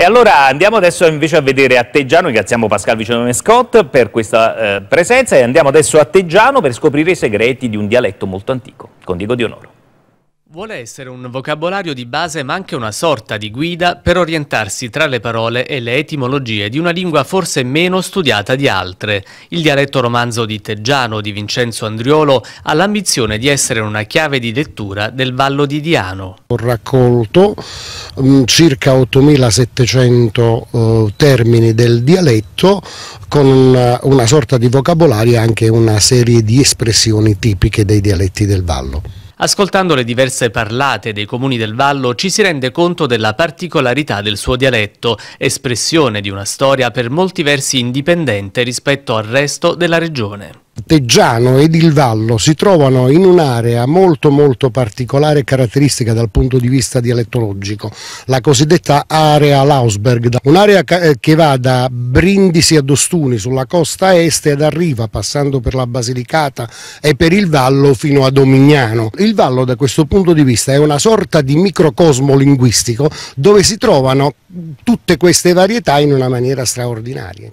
E allora andiamo adesso invece a vedere a Teggiano, ringraziamo Pascal Vicenone Scott per questa eh, presenza e andiamo adesso a Teggiano per scoprire i segreti di un dialetto molto antico, con Diego Di Onore. Vuole essere un vocabolario di base ma anche una sorta di guida per orientarsi tra le parole e le etimologie di una lingua forse meno studiata di altre. Il dialetto romanzo di Teggiano di Vincenzo Andriolo ha l'ambizione di essere una chiave di lettura del Vallo di Diano. Ho raccolto mh, mm, circa 8700 eh, termini del dialetto con una, una sorta di vocabolario e anche una serie di espressioni tipiche dei dialetti del Vallo. Ascoltando le diverse parlate dei comuni del Vallo ci si rende conto della particolarità del suo dialetto, espressione di una storia per molti versi indipendente rispetto al resto della regione. Monteggiano ed il Vallo si trovano in un'area molto molto particolare e caratteristica dal punto di vista dialettologico, la cosiddetta area Lausberg, un'area eh, che va da Brindisi ad Ostuni sulla costa est ed arriva passando per la Basilicata e per il Vallo fino a Domignano. Il Vallo da questo punto di vista è una sorta di microcosmo linguistico dove si trovano tutte queste varietà in una maniera straordinaria.